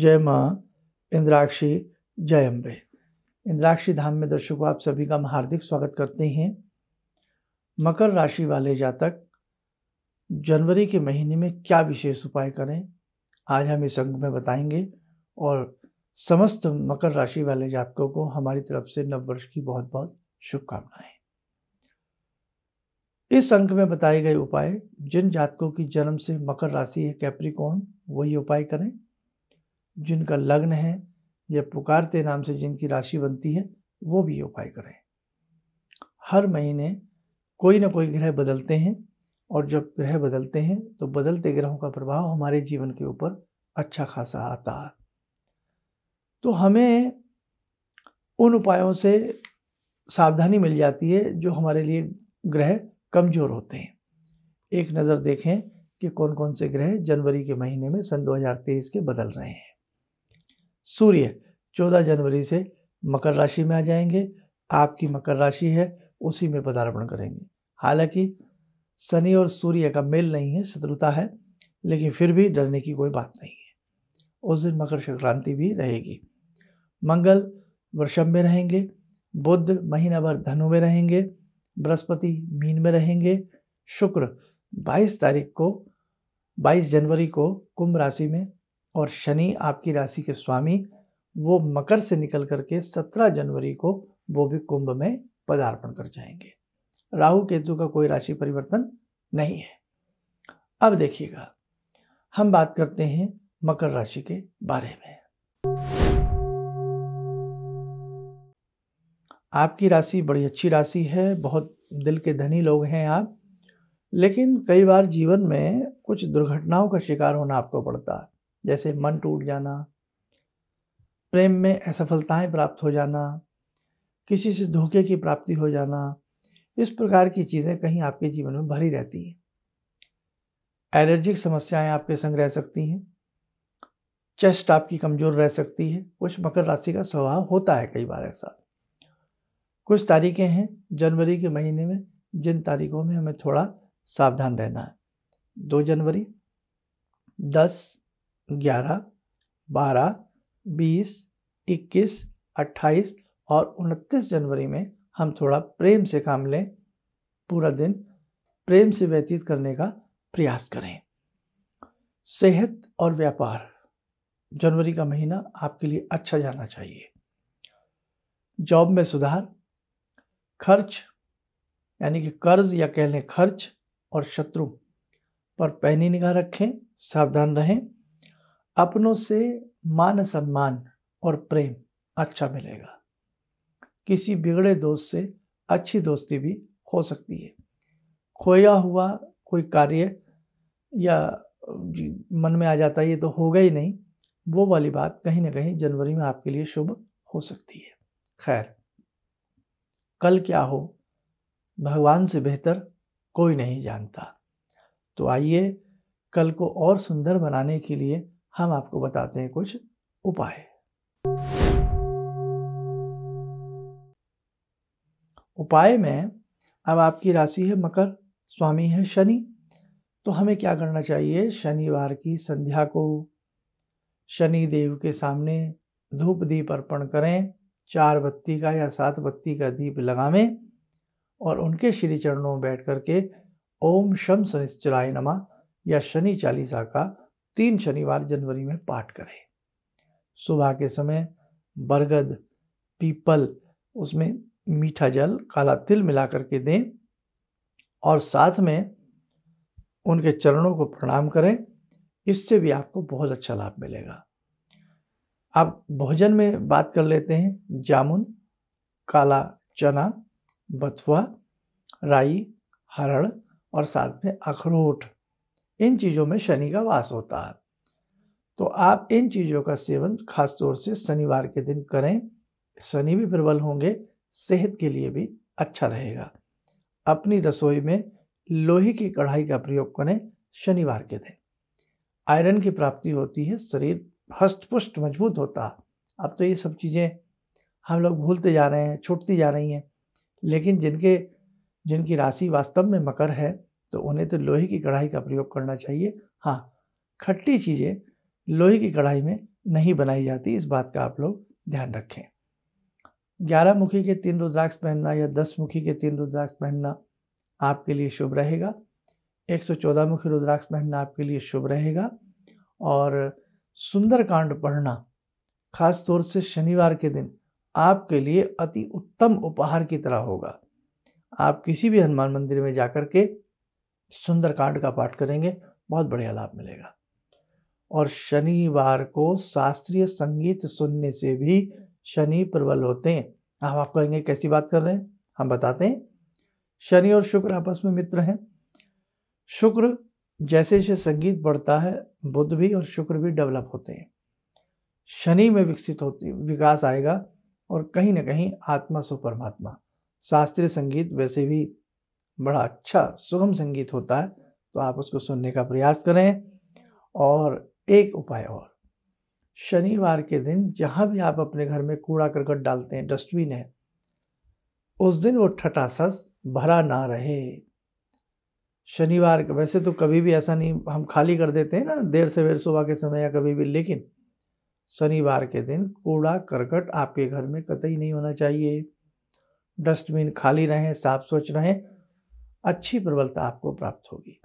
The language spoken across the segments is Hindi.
जय माँ इंद्राक्षी जय अम्बे इंद्राक्षी धाम में दर्शकों आप सभी का हम हार्दिक स्वागत करते हैं मकर राशि वाले जातक जनवरी के महीने में क्या विशेष उपाय करें आज हम इस अंक में बताएंगे और समस्त मकर राशि वाले जातकों को हमारी तरफ से नव वर्ष की बहुत बहुत शुभकामनाएं इस अंक में बताए गए उपाय जिन जातकों की जन्म से मकर राशि है कैप्रिकॉन वही उपाय करें जिनका लग्न है या पुकारते नाम से जिनकी राशि बनती है वो भी उपाय करें हर महीने कोई ना कोई ग्रह बदलते हैं और जब ग्रह बदलते हैं तो बदलते ग्रहों का प्रभाव हमारे जीवन के ऊपर अच्छा खासा आता है तो हमें उन उपायों से सावधानी मिल जाती है जो हमारे लिए ग्रह कमज़ोर होते हैं एक नज़र देखें कि कौन कौन से ग्रह जनवरी के महीने में सन 2023 के बदल रहे हैं सूर्य 14 जनवरी से मकर राशि में आ जाएंगे आपकी मकर राशि है उसी में पदार्पण करेंगे हालांकि शनि और सूर्य का मेल नहीं है शत्रुता है लेकिन फिर भी डरने की कोई बात नहीं है उस दिन मकर संक्रांति भी रहेगी मंगल वृषभ में रहेंगे बुद्ध महीना भर धनु में रहेंगे बृहस्पति मीन में रहेंगे शुक्र 22 तारीख को 22 जनवरी को कुंभ राशि में और शनि आपकी राशि के स्वामी वो मकर से निकल करके 17 जनवरी को वो भी कुंभ में पदार्पण कर जाएंगे राहु केतु का कोई राशि परिवर्तन नहीं है अब देखिएगा हम बात करते हैं मकर राशि के बारे में आपकी राशि बड़ी अच्छी राशि है बहुत दिल के धनी लोग हैं आप लेकिन कई बार जीवन में कुछ दुर्घटनाओं का शिकार होना आपको पड़ता है जैसे मन टूट जाना प्रेम में असफलताएं प्राप्त हो जाना किसी से धोखे की प्राप्ति हो जाना इस प्रकार की चीज़ें कहीं आपके जीवन में भरी रहती हैं एलर्जिक समस्याएं आपके संग रह सकती हैं चेस्ट आपकी कमज़ोर रह सकती है कुछ मकर राशि का स्वभाव होता है कई बार ऐसा कुछ तारीखें हैं जनवरी के महीने में जिन तारीखों में हमें थोड़ा सावधान रहना है दो जनवरी दस ग्यारह बारह बीस इक्कीस अट्ठाईस और उनतीस जनवरी में हम थोड़ा प्रेम से काम लें पूरा दिन प्रेम से व्यतीत करने का प्रयास करें सेहत और व्यापार जनवरी का महीना आपके लिए अच्छा जाना चाहिए जॉब में सुधार खर्च यानी कि कर्ज या कह लें खर्च और शत्रु पर पैनी निगाह रखें सावधान रहें अपनों से मान सम्मान और प्रेम अच्छा मिलेगा किसी बिगड़े दोस्त से अच्छी दोस्ती भी हो सकती है खोया हुआ कोई कार्य या मन में आ जाता है ये तो होगा ही नहीं वो वाली बात कहीं ना कहीं जनवरी में आपके लिए शुभ हो सकती है खैर कल क्या हो भगवान से बेहतर कोई नहीं जानता तो आइए कल को और सुंदर बनाने के लिए हम आपको बताते हैं कुछ उपाय उपाय में अब आपकी राशि है मकर स्वामी है शनि तो हमें क्या करना चाहिए शनिवार की संध्या को शनि देव के सामने धूप दीप अर्पण करें चार बत्ती का या सात बत्ती का दीप लगावें और उनके श्री चरणों में बैठ करके ओम शम शनिश्चराय नमा या शनि चालीसा का तीन शनिवार जनवरी में पाठ करें सुबह के समय बरगद पीपल उसमें मीठा जल काला तिल मिला करके दें और साथ में उनके चरणों को प्रणाम करें इससे भी आपको बहुत अच्छा लाभ मिलेगा आप भोजन में बात कर लेते हैं जामुन काला चना बथुआ राई हरड़ और साथ में अखरोट इन चीज़ों में शनि का वास होता है तो आप इन चीज़ों का सेवन खासतौर से शनिवार के दिन करें शनि भी प्रबल होंगे सेहत के लिए भी अच्छा रहेगा अपनी रसोई में लोहे की कढ़ाई का प्रयोग करें शनिवार के दिन आयरन की प्राप्ति होती है शरीर हस्तपुष्ट मजबूत होता है अब तो ये सब चीज़ें हम लोग भूलते जा रहे हैं छूटती जा रही हैं लेकिन जिनके जिनकी राशि वास्तव में मकर है तो उन्हें तो लोहे की कढ़ाई का प्रयोग करना चाहिए हाँ खट्टी चीज़ें लोहे की कढ़ाई में नहीं बनाई जाती इस बात का आप लोग ध्यान रखें ग्यारह मुखी के तीन रुद्राक्ष पहनना या दस मुखी के तीन रुद्राक्ष पहनना आपके लिए शुभ रहेगा एक सौ चौदह मुखी रुद्राक्ष पहनना आपके लिए शुभ रहेगा और सुंदरकांड पढ़ना खास तौर से शनिवार के दिन आपके लिए अति उत्तम उपहार की तरह होगा आप किसी भी हनुमान मंदिर में जाकर के सुंदरकांड का पाठ करेंगे बहुत बढ़िया लाभ मिलेगा और शनिवार को शास्त्रीय संगीत सुनने से भी शनि प्रबल होते हैं हम हाँ, आप कहेंगे कैसी बात कर रहे हैं हम बताते हैं शनि और शुक्र आपस में मित्र हैं शुक्र जैसे जैसे संगीत बढ़ता है बुद्ध भी और शुक्र भी डेवलप होते हैं शनि में विकसित होती विकास आएगा और कहीं ना कहीं आत्मा सुपरमात्मा शास्त्रीय संगीत वैसे भी बड़ा अच्छा सुगम संगीत होता है तो आप उसको सुनने का प्रयास करें और एक उपाय और शनिवार के दिन जहाँ भी आप अपने घर में कूड़ा करकट डालते हैं डस्टबिन है उस दिन वो ठटासस भरा ना रहे शनिवार वैसे तो कभी भी ऐसा नहीं हम खाली कर देते हैं ना देर सवेर सुबह के समय या कभी भी लेकिन शनिवार के दिन कूड़ा करकट आपके घर में कतई नहीं होना चाहिए डस्टबिन खाली रहें साफ स्वच्छ रहें अच्छी प्रबलता आपको प्राप्त होगी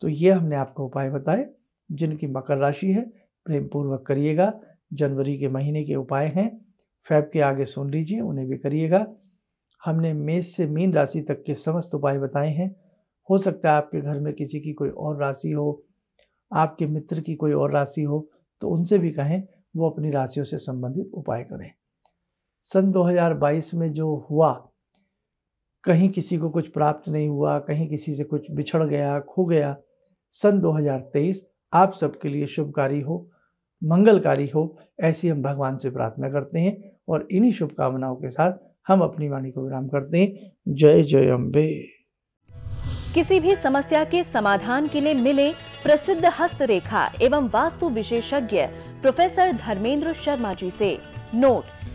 तो ये हमने आपको उपाय बताए जिनकी मकर राशि है प्रेम पूर्वक करिएगा जनवरी के महीने के उपाय हैं फैब के आगे सुन लीजिए उन्हें भी करिएगा हमने मेष से मीन राशि तक के समस्त उपाय बताए हैं हो सकता है आपके घर में किसी की कोई और राशि हो आपके मित्र की कोई और राशि हो तो उनसे भी कहें वो अपनी राशियों से संबंधित उपाय करें सन 2022 में जो हुआ कहीं किसी को कुछ प्राप्त नहीं हुआ कहीं किसी से कुछ बिछड़ गया खो गया सन 2023 आप सबके लिए शुभकारी हो मंगलकारी हो ऐसी हम भगवान से प्रार्थना करते हैं और इन्हीं शुभकामनाओं के साथ हम अपनी वाणी को विराम करते हैं जय जय अम्बे किसी भी समस्या के समाधान के लिए मिले प्रसिद्ध हस्तरेखा एवं वास्तु विशेषज्ञ प्रोफेसर धर्मेंद्र शर्मा जी से नोट